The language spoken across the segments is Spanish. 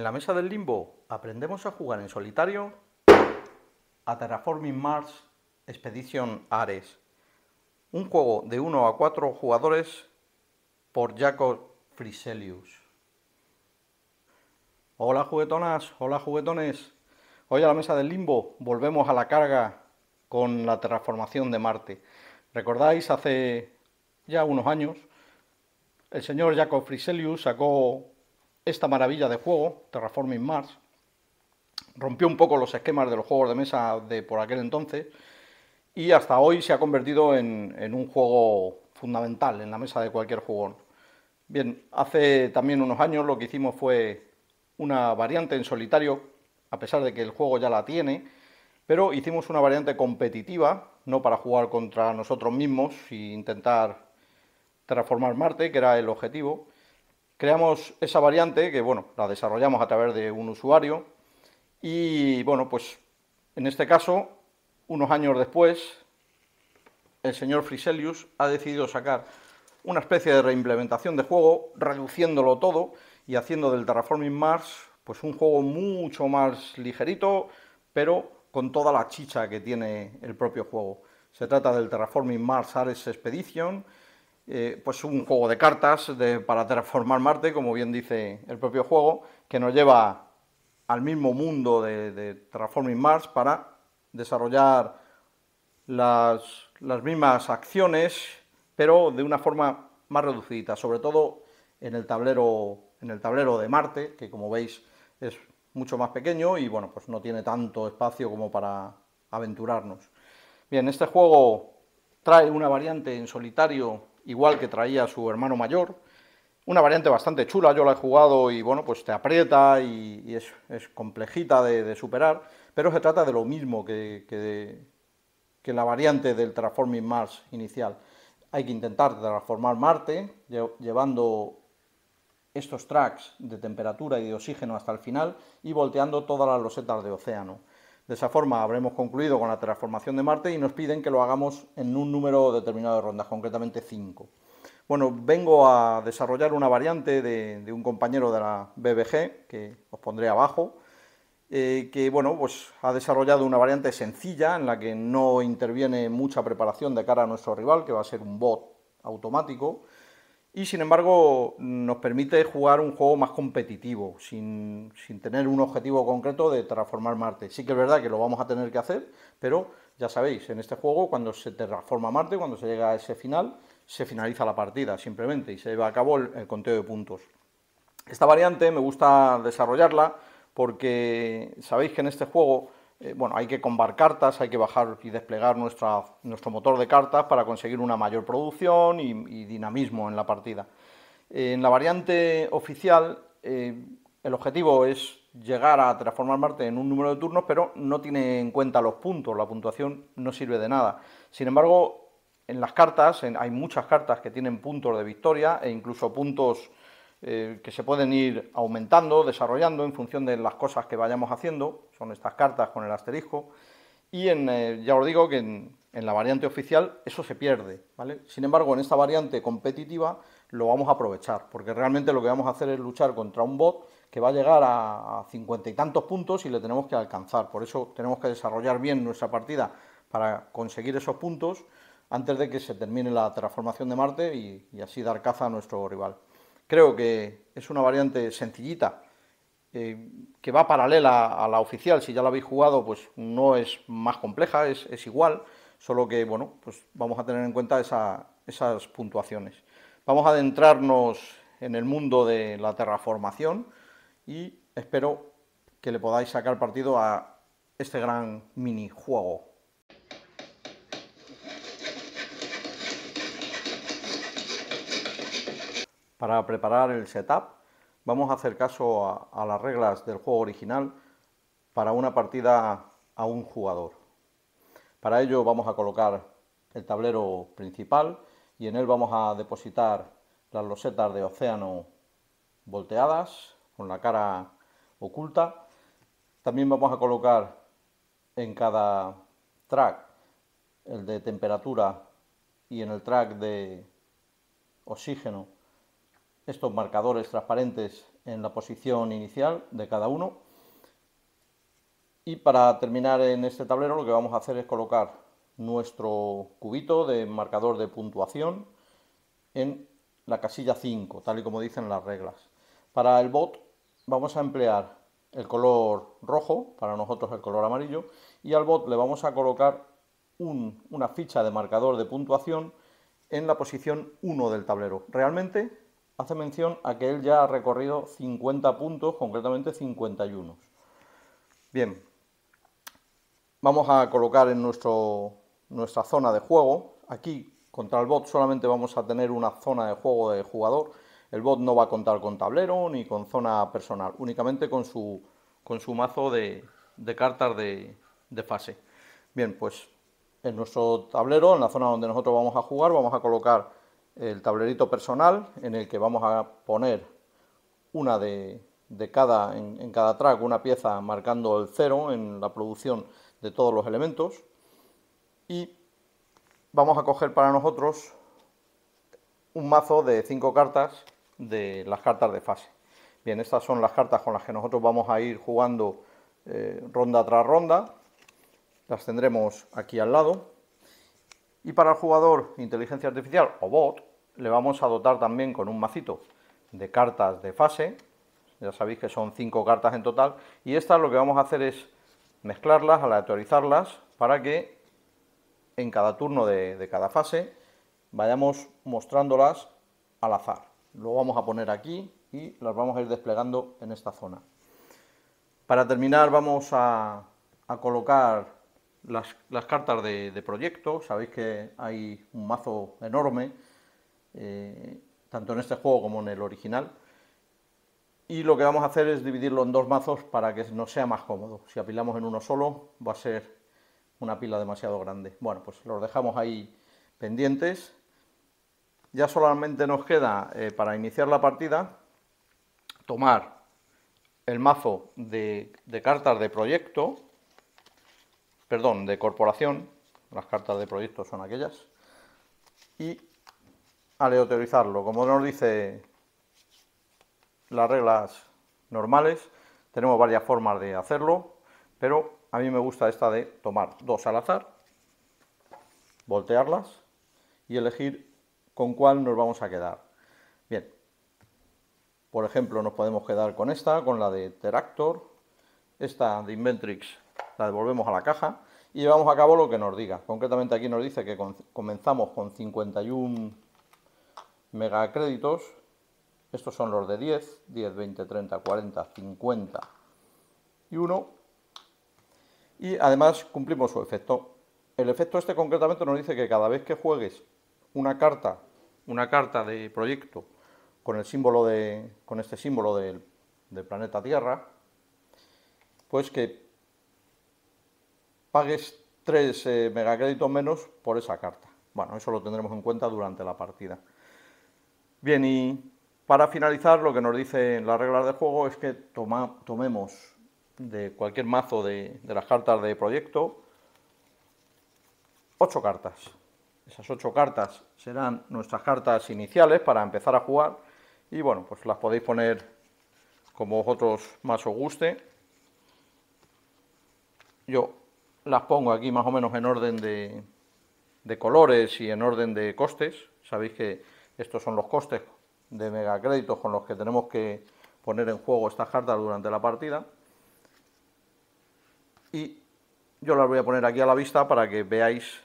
En la mesa del limbo aprendemos a jugar en solitario a Terraforming Mars Expedition Ares, un juego de 1 a 4 jugadores por Jacob Friselius. Hola juguetonas, hola juguetones. Hoy a la mesa del limbo volvemos a la carga con la terraformación de Marte. ¿Recordáis hace ya unos años el señor Jacob Friselius sacó esta maravilla de juego, Terraforming Mars, rompió un poco los esquemas de los juegos de mesa de por aquel entonces y hasta hoy se ha convertido en, un juego fundamental en la mesa de cualquier jugón. Bien, hace también unos años lo que hicimos fue una variante en solitario, a pesar de que el juego ya la tiene, pero hicimos una variante competitiva, no para jugar contra nosotros mismos e intentar transformar Marte, que era el objetivo, Creamos esa variante que, bueno, la desarrollamos a través de un usuario y, bueno, pues en este caso, unos años después, el señor Friselius ha decidido sacar una especie de reimplementación de juego, reduciéndolo todo y haciendo del Terraforming Mars pues un juego mucho más ligerito, pero con toda la chicha que tiene el propio juego. Se trata del Terraforming Mars Ares Expedition, eh, pues un juego de cartas para transformar Marte, como bien dice el propio juego, que nos lleva al mismo mundo de, Transforming Mars para desarrollar las, mismas acciones, pero de una forma más reducida, sobre todo en el tablero, en el tablero de Marte, que como veis es mucho más pequeño y bueno, pues no tiene tanto espacio como para aventurarnos. Bien, este juego trae una variante en solitario igual que traía su hermano mayor. Una variante bastante chula, yo la he jugado y bueno, pues te aprieta y, es, complejita de, superar, pero se trata de lo mismo que, que la variante del Transforming Mars inicial. Hay que intentar transformar Marte llevando estos tracks de temperatura y de oxígeno hasta el final y volteando todas las losetas de océano. De esa forma habremos concluido con la transformación de Marte y nos piden que lo hagamos en un número determinado de rondas, concretamente 5. Bueno, vengo a desarrollar una variante de, un compañero de la BBG, que os pondré abajo, eh, que bueno, pues ha desarrollado una variante sencilla en la que no interviene mucha preparación de cara a nuestro rival, que va a ser un bot automático, y sin embargo nos permite jugar un juego más competitivo, sin, tener un objetivo concreto de transformar Marte. Sí que es verdad que lo vamos a tener que hacer, pero ya sabéis, en este juego cuando se transforma Marte, cuando se llega a ese final, se finaliza la partida simplemente y se lleva a cabo el conteo de puntos. Esta variante me gusta desarrollarla porque sabéis que en este juego eh, bueno, hay que combar cartas, hay que bajar y desplegar nuestro motor de cartas para conseguir una mayor producción y, dinamismo en la partida. Eh, en la variante oficial, eh, el objetivo es llegar a transformar Marte en un número de turnos, pero no tiene en cuenta los puntos, la puntuación no sirve de nada. Sin embargo, en las cartas, hay muchas cartas que tienen puntos de victoria e incluso puntos eh, que se pueden ir aumentando, desarrollando en función de las cosas que vayamos haciendo, son estas cartas con el asterisco, y en, eh, ya os digo que en, la variante oficial eso se pierde, ¿vale? Sin embargo, en esta variante competitiva lo vamos a aprovechar, porque realmente lo que vamos a hacer es luchar contra un bot que va a llegar a cincuenta y tantos puntos y le tenemos que alcanzar, por eso tenemos que desarrollar bien nuestra partida para conseguir esos puntos antes de que se termine la transformación de Marte y así dar caza a nuestro rival. Creo que es una variante sencillita, eh, que va paralela a la oficial. Si ya la habéis jugado, pues no es más compleja, es, igual, solo que, bueno, pues vamos a tener en cuenta esas puntuaciones. Vamos a adentrarnos en el mundo de la terraformación y espero que le podáis sacar partido a este gran minijuego. Para preparar el setup vamos a hacer caso a, las reglas del juego original para una partida a un jugador. Para ello vamos a colocar el tablero principal y en él vamos a depositar las losetas de océano volteadas con la cara oculta. También vamos a colocar en cada track el de temperatura y en el track de oxígeno estos marcadores transparentes en la posición inicial de cada uno. Y para terminar en este tablero lo que vamos a hacer es colocar nuestro cubito de marcador de puntuación en la casilla 5, tal y como dicen las reglas. Para el bot vamos a emplear el color rojo, para nosotros el color amarillo, y al bot le vamos a colocar una ficha de marcador de puntuación en la posición 1 del tablero. Realmente hace mención a que él ya ha recorrido 50 puntos, concretamente 51. Bien, vamos a colocar en nuestro, nuestra zona de juego. Aquí contra el bot solamente vamos a tener una zona de juego de jugador. El bot no va a contar con tablero ni con zona personal, únicamente con su, con su mazo de, de cartas de fase. Bien, pues en nuestro tablero, en la zona donde nosotros vamos a jugar, vamos a colocar el tablerito personal en el que vamos a poner una de, cada, en, cada track, una pieza marcando el cero en la producción de todos los elementos. Y vamos a coger para nosotros un mazo de cinco cartas de las cartas de fase. Bien, estas son las cartas con las que nosotros vamos a ir jugando eh, ronda tras ronda. Las tendremos aquí al lado. Y para el jugador inteligencia artificial o bot, le vamos a dotar también con un macito de cartas de fase, ya sabéis que son cinco cartas en total, y estas lo que vamos a hacer es mezclarlas, aleatorizarlas, para que en cada turno de, cada fase vayamos mostrándolas al azar. Lo vamos a poner aquí y las vamos a ir desplegando en esta zona. Para terminar vamos a, colocar las, cartas de proyecto, sabéis que hay un mazo enorme eh, tanto en este juego como en el original. Y lo que vamos a hacer es dividirlo en dos mazos para que nos sea más cómodo. Si apilamos en uno solo va a ser una pila demasiado grande. Bueno, pues los dejamos ahí pendientes. Ya solamente nos queda eh, para iniciar la partida tomar el mazo de, de cartas de proyecto, perdón, de corporación, las cartas de proyecto son aquellas, y autorizarlo, Como nos dice las reglas normales, tenemos varias formas de hacerlo, pero a mí me gusta esta de tomar dos al azar, voltearlas y elegir con cuál nos vamos a quedar. Bien, por ejemplo, nos podemos quedar con esta, con la de Teractor, esta de Inventrix la devolvemos a la caja y llevamos a cabo lo que nos diga. Concretamente aquí nos dice que comenzamos con 51 megacréditos, estos son los de 10, 10, 20, 30, 40, 50 y 1. Y además cumplimos su efecto. El efecto este concretamente nos dice que cada vez que juegues una carta, una carta de proyecto con el símbolo de, con este símbolo del, planeta Tierra, pues que pagues 3 eh, megacréditos menos por esa carta. Bueno, eso lo tendremos en cuenta durante la partida. Bien, y para finalizar, lo que nos dicen las reglas de juego es que toma, tomemos de cualquier mazo de, las cartas de proyecto ocho cartas. Esas ocho cartas serán nuestras cartas iniciales para empezar a jugar y bueno, pues las podéis poner como vosotros más os guste. Yo las pongo aquí más o menos en orden de colores y en orden de costes. Sabéis que estos son los costes de megacréditos con los que tenemos que poner en juego estas cartas durante la partida. Y yo las voy a poner aquí a la vista para que veáis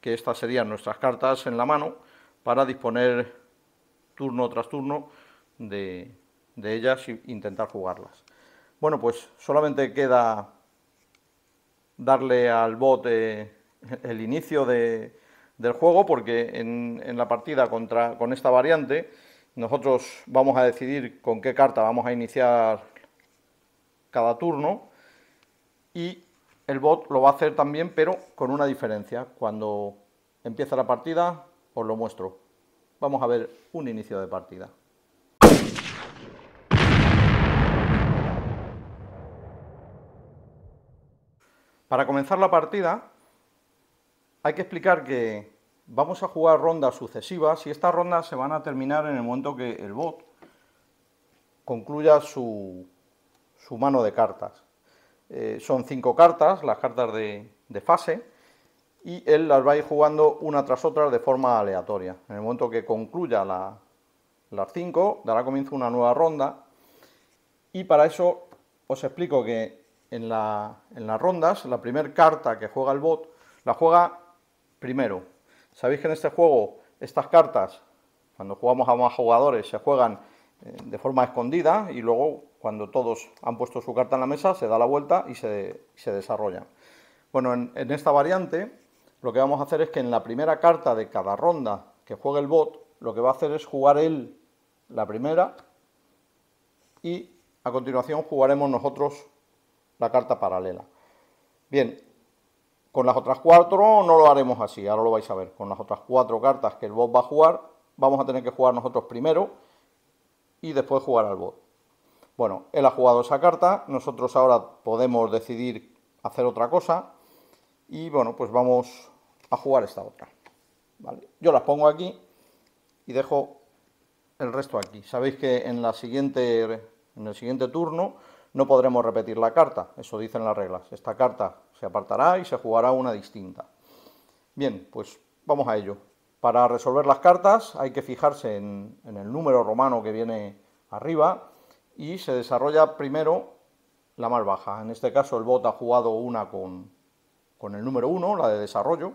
que estas serían nuestras cartas en la mano para disponer turno tras turno de, ellas e intentar jugarlas. Bueno, pues solamente queda darle al bot el inicio de, del juego porque en, la partida contra, con esta variante nosotros vamos a decidir con qué carta vamos a iniciar cada turno y el bot lo va a hacer también pero con una diferencia. Cuando empieza la partida os lo muestro. Vamos a ver un inicio de partida. Para comenzar la partida hay que explicar que vamos a jugar rondas sucesivas y estas rondas se van a terminar en el momento que el bot concluya su, mano de cartas. Eh, son cinco cartas, las cartas de, fase, y él las va a ir jugando una tras otra de forma aleatoria. En el momento que concluya las cinco, dará comienzo una nueva ronda, y para eso os explico que en, en las rondas, la primera carta que juega el bot, la juega primero, Sabéis que en este juego estas cartas, cuando jugamos a más jugadores, se juegan eh, de forma escondida y luego cuando todos han puesto su carta en la mesa se da la vuelta y se, se desarrollan. Bueno, en, en esta variante lo que vamos a hacer es que en la primera carta de cada ronda que juegue el bot, lo que va a hacer es jugar él la primera y a continuación jugaremos nosotros la carta paralela. Bien, con las otras cuatro no lo haremos así, ahora lo vais a ver. Con las otras cuatro cartas que el bot va a jugar, vamos a tener que jugar nosotros primero y después jugar al bot. Bueno, él ha jugado esa carta, nosotros ahora podemos decidir hacer otra cosa y bueno, pues vamos a jugar esta otra. ¿vale? Yo las pongo aquí y dejo el resto aquí. Sabéis que en, la siguiente, en el siguiente turno no podremos repetir la carta, eso dicen las reglas. Esta carta se apartará y se jugará una distinta. Bien, pues vamos a ello. Para resolver las cartas hay que fijarse en, el número romano que viene arriba y se desarrolla primero la más baja. En este caso el bot ha jugado una con, con el número 1, la de desarrollo,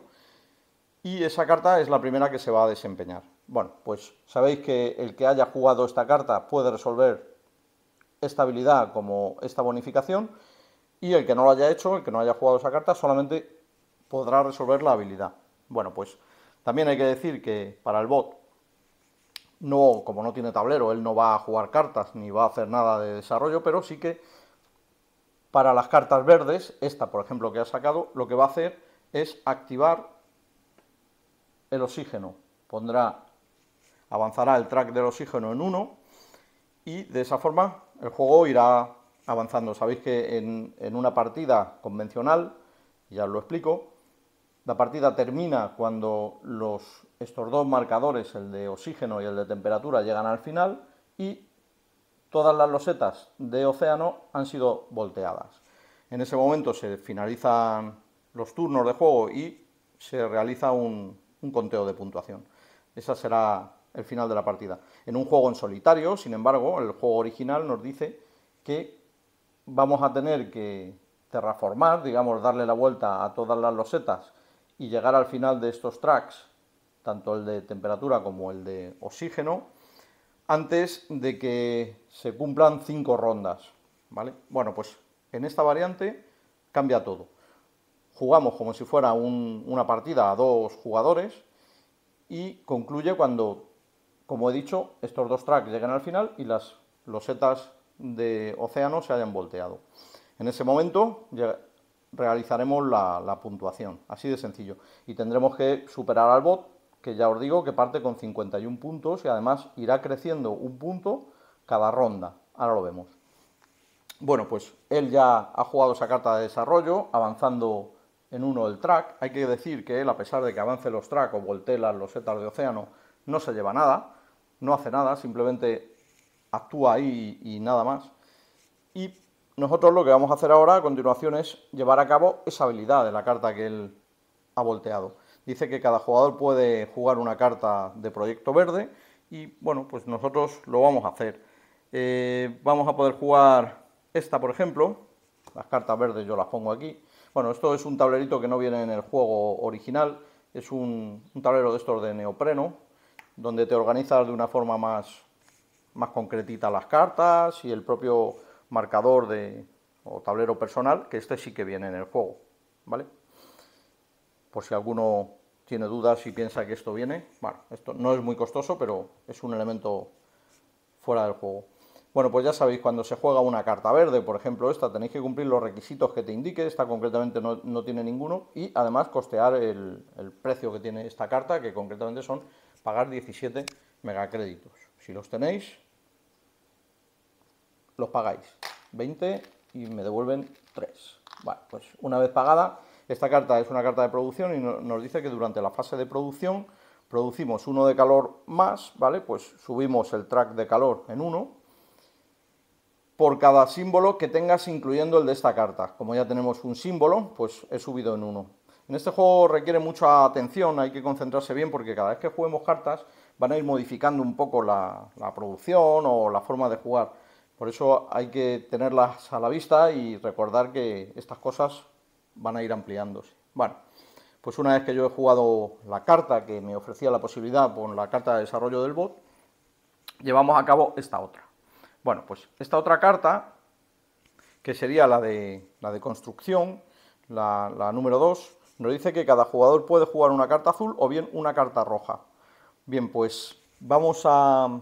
y esa carta es la primera que se va a desempeñar. Bueno, pues sabéis que el que haya jugado esta carta puede resolver esta habilidad como esta bonificación y el que no lo haya hecho, el que no haya jugado esa carta, solamente podrá resolver la habilidad. Bueno, pues también hay que decir que para el bot, no, como no tiene tablero, él no va a jugar cartas ni va a hacer nada de desarrollo, pero sí que para las cartas verdes, esta por ejemplo que ha sacado, lo que va a hacer es activar el oxígeno. Pondrá, avanzará el track del oxígeno en 1 y de esa forma el juego irá avanzando. Sabéis que en, una partida convencional, ya os lo explico, la partida termina cuando los, estos dos marcadores, el de oxígeno y el de temperatura, llegan al final y todas las losetas de océano han sido volteadas. En ese momento se finalizan los turnos de juego y se realiza un, un conteo de puntuación. Esa será el final de la partida. En un juego en solitario, sin embargo, el juego original nos dice que vamos a tener que terraformar, digamos, darle la vuelta a todas las losetas y llegar al final de estos tracks, tanto el de temperatura como el de oxígeno, antes de que se cumplan cinco rondas, ¿vale? Bueno, pues en esta variante cambia todo. Jugamos como si fuera una partida a dos jugadores y concluye cuando, como he dicho, estos dos tracks llegan al final y las losetas de océano se hayan volteado. En ese momento ya realizaremos la, puntuación, así de sencillo. Y tendremos que superar al bot, que ya os digo que parte con 51 puntos y además irá creciendo un punto cada ronda. Ahora lo vemos. Bueno, pues él ya ha jugado esa carta de desarrollo, avanzando en uno el track. Hay que decir que él, a pesar de que avance los track o voltee las losetas de océano, no se lleva nada, no hace nada, simplemente actúa ahí y, nada más. Y nosotros lo que vamos a hacer ahora a continuación es llevar a cabo esa habilidad de la carta que él ha volteado. Dice que cada jugador puede jugar una carta de proyecto verde y bueno, pues nosotros lo vamos a hacer. Eh, vamos a poder jugar esta, por ejemplo. Las cartas verdes yo las pongo aquí. Bueno, esto es un tablerito que no viene en el juego original. Es un, un tablero de estos de neopreno, donde te organizas de una forma más más concretitas las cartas y el propio marcador de, o tablero personal, que este sí que viene en el juego, ¿vale? Por si alguno tiene dudas y piensa que esto viene, bueno, esto no es muy costoso, pero es un elemento fuera del juego. Bueno, pues ya sabéis, cuando se juega una carta verde, por ejemplo esta, tenéis que cumplir los requisitos que te indique, esta concretamente no, tiene ninguno, y además costear el, el, precio que tiene esta carta, que concretamente son pagar 17 megacréditos. Si los tenéis, los pagáis 20 y me devuelven 3. pues una vez pagada, esta carta es una carta de producción y nos dice que durante la fase de producción producimos uno de calor más, ¿vale? Pues subimos el track de calor en uno por cada símbolo que tengas incluyendo el de esta carta. Como ya tenemos un símbolo, pues he subido en uno. En este juego requiere mucha atención, hay que concentrarse bien porque cada vez que juguemos cartas van a ir modificando un poco la producción o la forma de jugar. Por eso hay que tenerlas a la vista y recordar que estas cosas van a ir ampliándose. Bueno, pues una vez que yo he jugado la carta que me ofrecía la posibilidad con la carta de desarrollo del bot, llevamos a cabo esta otra. Bueno, pues esta otra carta, que sería la de, la de construcción, la, la número 2, nos dice que cada jugador puede jugar una carta azul o bien una carta roja. Bien, pues vamos a,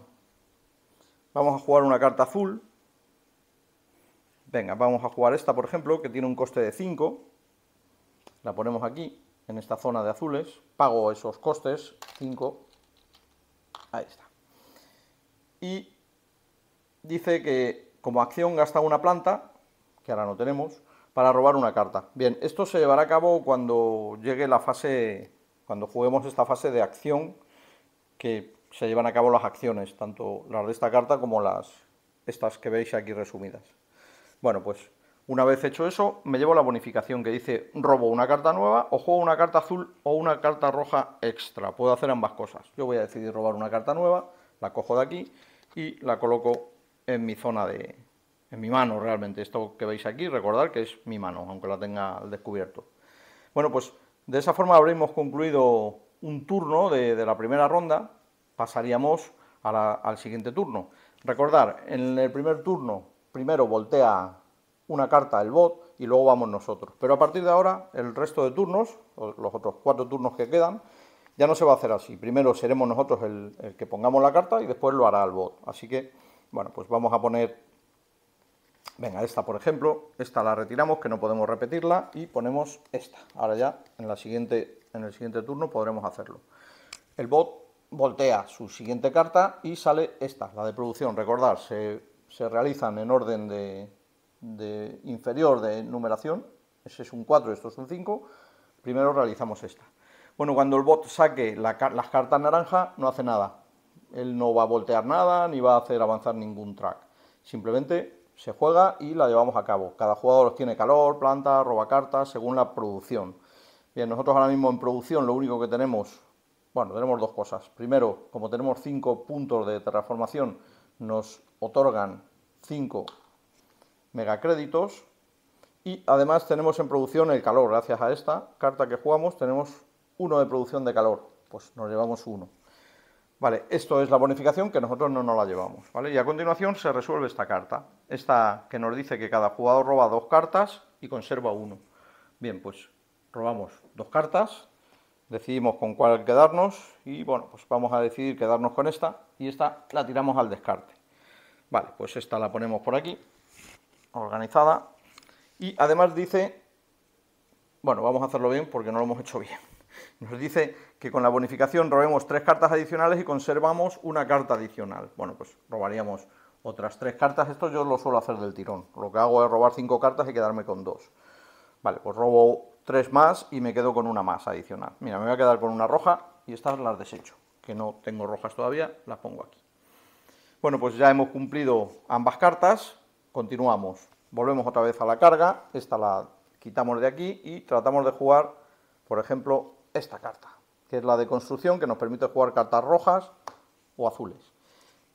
vamos a jugar una carta azul Venga, vamos a jugar esta, por ejemplo, que tiene un coste de 5. La ponemos aquí, en esta zona de azules. Pago esos costes, 5. Ahí está. Y dice que como acción gasta una planta, que ahora no tenemos, para robar una carta. Bien, esto se llevará a cabo cuando llegue la fase, cuando juguemos esta fase de acción, que se llevan a cabo las acciones, tanto las de esta carta como las estas que veis aquí resumidas. Bueno, pues una vez hecho eso, me llevo la bonificación que dice robo una carta nueva o juego una carta azul o una carta roja extra. Puedo hacer ambas cosas. Yo voy a decidir robar una carta nueva, la cojo de aquí y la coloco en mi zona de... en mi mano realmente. Esto que veis aquí, recordad que es mi mano, aunque la tenga al descubierto. Bueno, pues de esa forma habremos concluido un turno de, la primera ronda. Pasaríamos al siguiente turno. Recordar, en el primer turno primero voltea una carta el bot y luego vamos nosotros. Pero a partir de ahora, el resto de turnos, los otros cuatro turnos que quedan, ya no se va a hacer así. Primero seremos nosotros el, que pongamos la carta y después lo hará el bot. Así que, bueno, pues vamos a poner, venga, esta por ejemplo, esta la retiramos, que no podemos repetirla, y ponemos esta. Ahora ya, en, en el siguiente turno podremos hacerlo. El bot voltea su siguiente carta y sale esta, la de producción. Recordad, se se realizan en orden de, inferior de numeración, ese es un 4, esto es un 5, primero realizamos esta. Bueno, cuando el bot saque las cartas naranja, no hace nada. Él no va a voltear nada, ni va a hacer avanzar ningún track. Simplemente se juega y la llevamos a cabo. Cada jugador tiene calor, planta, roba cartas, según la producción. Bien, nosotros ahora mismo en producción lo único que tenemos, bueno, tenemos dos cosas. Primero, como tenemos cinco puntos de transformación nos otorgan 5 megacréditos y además tenemos en producción el calor. Gracias a esta carta que jugamos tenemos uno de producción de calor. Pues nos llevamos uno. Vale, esto es la bonificación que nosotros no nos la llevamos. ¿vale? Y a continuación se resuelve esta carta. Esta que nos dice que cada jugador roba dos cartas y conserva uno. Bien, pues robamos dos cartas, decidimos con cuál quedarnos y bueno, pues vamos a decidir quedarnos con esta y esta la tiramos al descarte. Vale, pues esta la ponemos por aquí, organizada. Y además dice, bueno, vamos a hacerlo bien porque no lo hemos hecho bien. Nos dice que con la bonificación robemos tres cartas adicionales y conservamos una carta adicional. Bueno, pues robaríamos otras tres cartas. Esto yo lo suelo hacer del tirón. Lo que hago es robar cinco cartas y quedarme con dos. Vale, pues robo tres más y me quedo con una más adicional. Mira, me voy a quedar con una roja y estas las desecho que no tengo rojas todavía, las pongo aquí. Bueno, pues ya hemos cumplido ambas cartas, continuamos. Volvemos otra vez a la carga, esta la quitamos de aquí y tratamos de jugar, por ejemplo, esta carta, que es la de construcción que nos permite jugar cartas rojas o azules.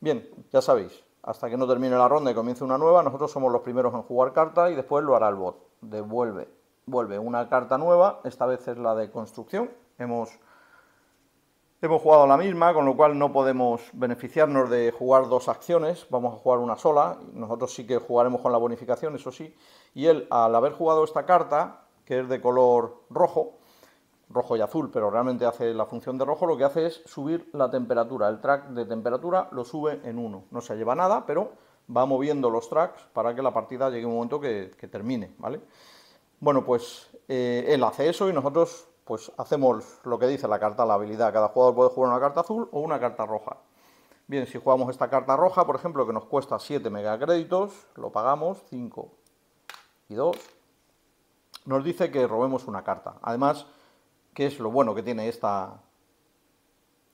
Bien, ya sabéis, hasta que no termine la ronda y comience una nueva, nosotros somos los primeros en jugar cartas y después lo hará el bot. Devuelve, vuelve una carta nueva, esta vez es la de construcción. Hemos Hemos jugado la misma, con lo cual no podemos beneficiarnos de jugar dos acciones, vamos a jugar una sola, nosotros sí que jugaremos con la bonificación, eso sí, y él al haber jugado esta carta, que es de color rojo, rojo y azul, pero realmente hace la función de rojo, lo que hace es subir la temperatura, el track de temperatura lo sube en uno, no se lleva nada, pero va moviendo los tracks para que la partida llegue un momento que, termine, ¿vale? Bueno, pues eh, él hace eso y nosotros pues hacemos lo que dice la carta, la habilidad. Cada jugador puede jugar una carta azul o una carta roja. Bien, si jugamos esta carta roja, por ejemplo, que nos cuesta 7 megacréditos, lo pagamos 5 y 2. Nos dice que robemos una carta. Además, ¿qué es lo bueno que tiene esta,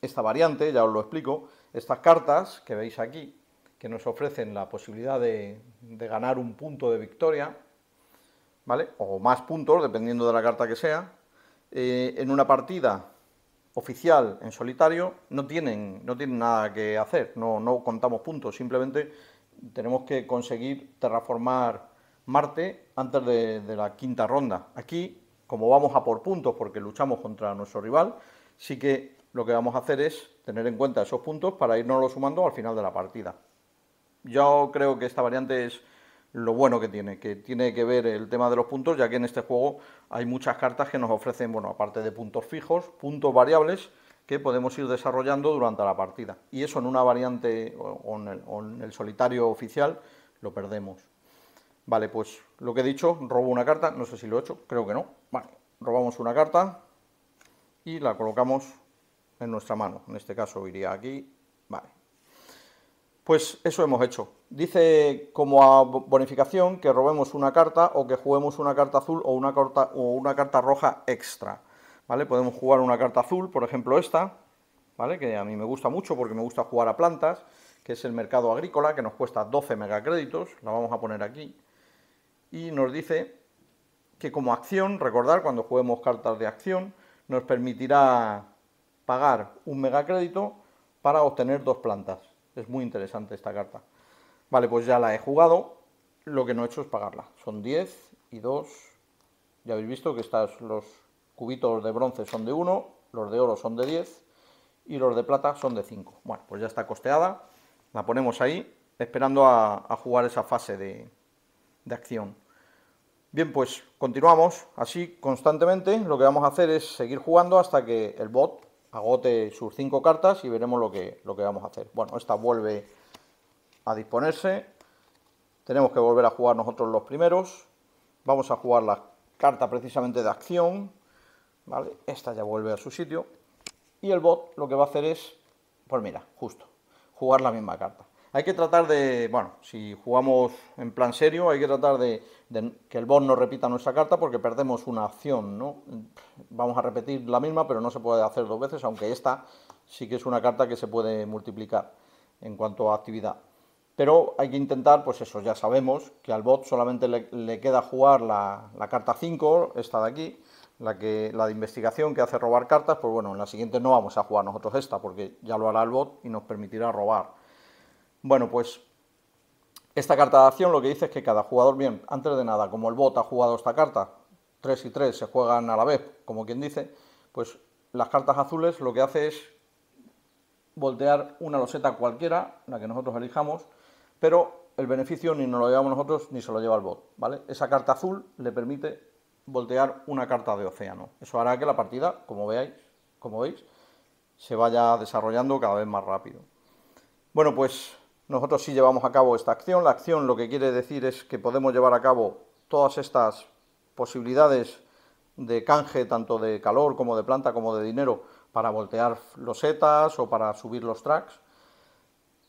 esta variante? Ya os lo explico. Estas cartas que veis aquí, que nos ofrecen la posibilidad de ganar un punto de victoria, ¿vale? O más puntos, dependiendo de la carta que sea, eh, en una partida oficial en solitario no tienen, no tienen nada que hacer, no, no contamos puntos, simplemente tenemos que conseguir terraformar Marte antes de, la quinta ronda. Aquí, como vamos a por puntos porque luchamos contra nuestro rival, sí que lo que vamos a hacer es tener en cuenta esos puntos para irnos sumando al final de la partida. Yo creo que esta variante es lo bueno que tiene, que tiene que ver el tema de los puntos, ya que en este juego hay muchas cartas que nos ofrecen, bueno, aparte de puntos fijos, puntos variables que podemos ir desarrollando durante la partida. Y eso en una variante o en el, solitario oficial lo perdemos. Vale, pues lo que he dicho, robo una carta, no sé si lo he hecho, creo que no. Vale, robamos una carta y la colocamos en nuestra mano. En este caso iría aquí, vale, pues eso hemos hecho. Dice como bonificación que robemos una carta o que juguemos una carta azul o una carta, o una carta roja extra. ¿Vale? Podemos jugar una carta azul, por ejemplo esta, ¿vale? que a mí me gusta mucho porque me gusta jugar a plantas, que es el mercado agrícola, que nos cuesta 12 megacréditos, la vamos a poner aquí, y nos dice que como acción, recordar, cuando juguemos cartas de acción, nos permitirá pagar un megacrédito para obtener dos plantas. Es muy interesante esta carta. Vale, pues ya la he jugado. Lo que no he hecho es pagarla. Son 10 y 2. Ya habéis visto que los cubitos de bronce son de 1, los de oro son de 10 y los de plata son de 5. Bueno, pues ya está costeada. La ponemos ahí, esperando a, jugar esa fase de, de acción. Bien, pues continuamos así constantemente. Lo que vamos a hacer es seguir jugando hasta que el bot agote sus cinco cartas y veremos lo que, lo que vamos a hacer. Bueno, esta vuelve a disponerse. Tenemos que volver a jugar nosotros los primeros. Vamos a jugar la carta precisamente de acción. ¿vale? Esta ya vuelve a su sitio. Y el bot lo que va a hacer es, pues mira, justo, jugar la misma carta. Hay que tratar de, bueno, si jugamos en plan serio, hay que tratar de, que el bot no repita nuestra carta porque perdemos una acción, ¿no? Vamos a repetir la misma, pero no se puede hacer dos veces, aunque esta sí que es una carta que se puede multiplicar en cuanto a actividad. Pero hay que intentar, pues eso, ya sabemos que al bot solamente le, queda jugar la, carta 5, esta de aquí, la, que, la de investigación que hace robar cartas, pues bueno, en la siguiente no vamos a jugar nosotros esta, porque ya lo hará el bot y nos permitirá robar bueno, pues esta carta de acción lo que dice es que cada jugador, bien, antes de nada, como el bot ha jugado esta carta, 3 y 3 se juegan a la vez, como quien dice, pues las cartas azules lo que hace es voltear una loseta cualquiera, la que nosotros elijamos, pero el beneficio ni nos lo llevamos nosotros ni se lo lleva el bot, ¿vale? Esa carta azul le permite voltear una carta de océano. Eso hará que la partida, como veáis, como veis, se vaya desarrollando cada vez más rápido. Bueno, pues nosotros sí llevamos a cabo esta acción. La acción lo que quiere decir es que podemos llevar a cabo todas estas posibilidades de canje, tanto de calor como de planta como de dinero, para voltear los setas o para subir los tracks.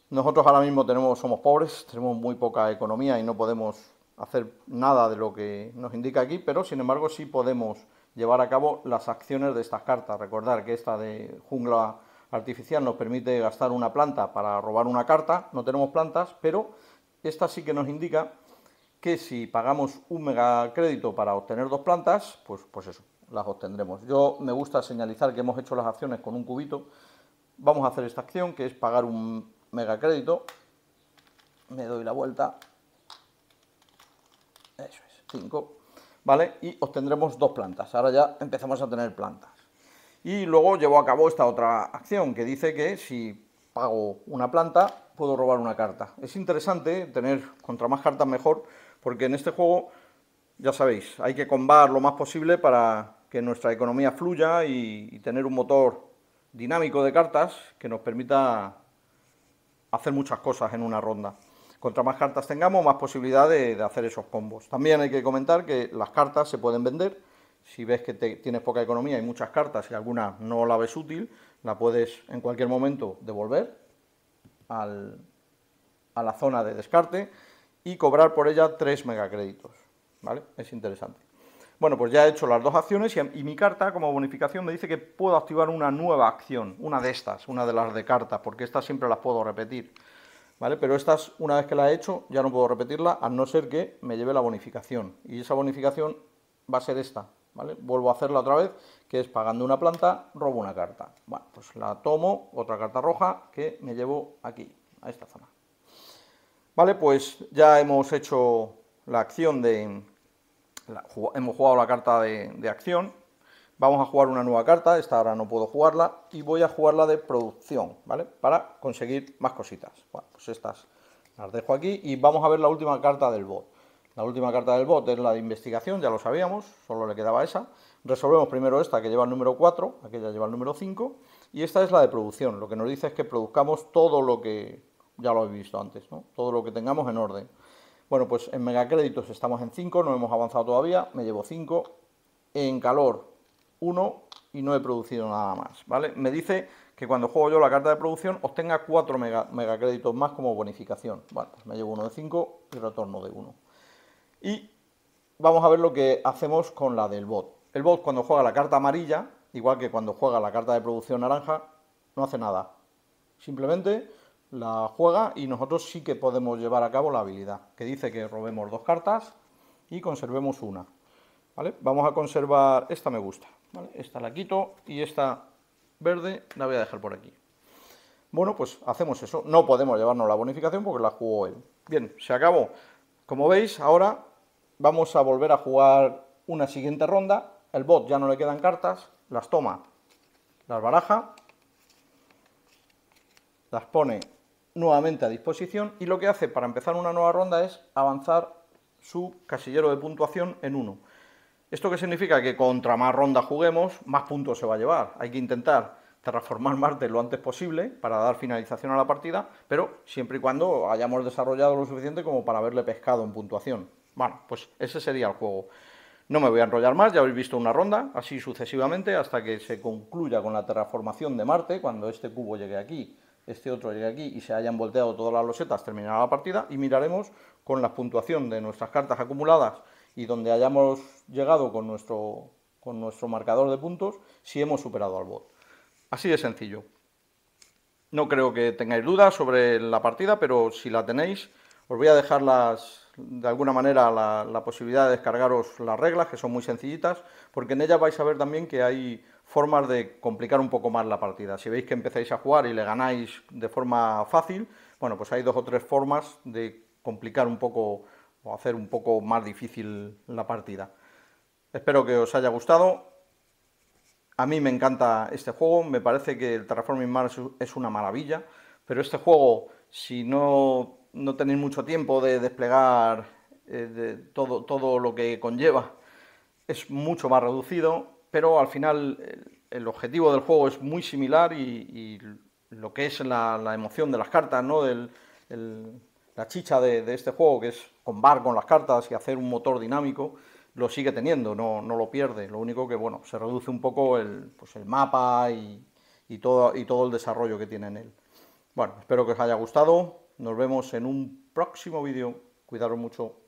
Nosotros ahora mismo somos pobres, tenemos muy poca economía y no podemos hacer nada de lo que nos indica aquí, pero sin embargo sí podemos llevar a cabo las acciones de estas cartas. Recordar que esta de jungla artificial nos permite gastar una planta para robar una carta, no tenemos plantas, pero esta sí que nos indica que si pagamos un megacrédito para obtener dos plantas, pues, pues eso, las obtendremos. Yo me gusta señalizar que hemos hecho las acciones con un cubito. Vamos a hacer esta acción, que es pagar un megacrédito. Me doy la vuelta. Eso es, 5. ¿Vale? Y obtendremos dos plantas. Ahora ya empezamos a tener plantas. Y luego llevó a cabo esta otra acción que dice que si pago una planta puedo robar una carta. Es interesante tener contra más cartas mejor porque en este juego, ya sabéis, hay que combar lo más posible para que nuestra economía fluya y, tener un motor dinámico de cartas que nos permita hacer muchas cosas en una ronda. Contra más cartas tengamos, más posibilidad de, hacer esos combos. También hay que comentar que las cartas se pueden vender si ves que tienes poca economía y muchas cartas y alguna no la ves útil, la puedes en cualquier momento devolver a la zona de descarte y cobrar por ella 3 megacréditos. ¿Vale? Es interesante. Bueno, pues ya he hecho las dos acciones y, mi carta como bonificación me dice que puedo activar una nueva acción, una de estas, una de las de cartas, porque estas siempre las puedo repetir. ¿Vale? Pero estas, una vez que la he hecho, ya no puedo repetirla, a no ser que me lleve la bonificación. Y esa bonificación va a ser esta, Vuelvo a hacerla otra vez, que es pagando una planta, robo una carta. Bueno, pues la tomo, otra carta roja, que me llevo aquí, a esta zona. Vale, pues ya hemos hecho la acción de... hemos jugado la carta de, acción, vamos a jugar una nueva carta, esta ahora no puedo jugarla, y voy a jugarla de producción, ¿vale? Para conseguir más cositas. Bueno, pues estas las dejo aquí y vamos a ver la última carta del bot. La última carta del bot es la de investigación, ya lo sabíamos, solo le quedaba esa. Resolvemos primero esta que lleva el número 4, aquella lleva el número 5, y esta es la de producción. Lo que nos dice es que produzcamos todo lo que, ya lo habéis visto antes, ¿no? todo lo que tengamos en orden. Bueno, pues en megacréditos estamos en 5, no hemos avanzado todavía, me llevo 5. En calor 1 y no he producido nada más, ¿vale? Me dice que cuando juego yo la carta de producción obtenga 4 mega, megacréditos más como bonificación. Pues me llevo uno de 5 y retorno de 1. Y vamos a ver lo que hacemos con la del bot. El bot cuando juega la carta amarilla, igual que cuando juega la carta de producción naranja, no hace nada. Simplemente la juega y nosotros sí que podemos llevar a cabo la habilidad, que dice que robemos dos cartas y conservemos una. ¿Vale? Vamos a conservar, esta me gusta, ¿vale? esta la quito y esta verde la voy a dejar por aquí. Bueno, pues hacemos eso. No podemos llevarnos la bonificación porque la jugó él. Bien, se acabó. Como veis, ahora vamos a volver a jugar una siguiente ronda. El bot ya no le quedan cartas, las toma, las baraja, las pone nuevamente a disposición y lo que hace para empezar una nueva ronda es avanzar su casillero de puntuación en 1. ¿Esto qué significa? Que contra más rondas juguemos, más puntos se va a llevar. Hay que intentar transformar Marte lo antes posible para dar finalización a la partida, pero siempre y cuando hayamos desarrollado lo suficiente como para haberle pescado en puntuación. Bueno, pues ese sería el juego. No me voy a enrollar más, ya habéis visto una ronda, así sucesivamente, hasta que se concluya con la terraformación de Marte, cuando este cubo llegue aquí, este otro llegue aquí y se hayan volteado todas las losetas, terminará la partida y miraremos con la puntuación de nuestras cartas acumuladas y donde hayamos llegado con nuestro, con nuestro marcador de puntos, si hemos superado al bot. Así de sencillo. No creo que tengáis dudas sobre la partida, pero si la tenéis, os voy a dejar las, de alguna manera la, posibilidad de descargaros las reglas, que son muy sencillitas, porque en ellas vais a ver también que hay formas de complicar un poco más la partida. Si veis que empezáis a jugar y le ganáis de forma fácil, bueno, pues hay dos o tres formas de complicar un poco o hacer un poco más difícil la partida. Espero que os haya gustado. A mí me encanta este juego, me parece que el Terraforming Mars es una maravilla, pero este juego, si no no tenéis mucho tiempo de desplegar eh, todo, todo lo que conlleva. Es mucho más reducido, pero al final eh, el, objetivo del juego es muy similar y, lo que es la, emoción de las cartas, ¿no? la chicha de, este juego, que es combar con las cartas y hacer un motor dinámico, lo sigue teniendo, no, lo pierde. Lo único que, bueno, se reduce un poco el, pues el mapa y, todo, y todo el desarrollo que tiene en él. Bueno, espero que os haya gustado. Nos vemos en un próximo vídeo. Cuidaros mucho.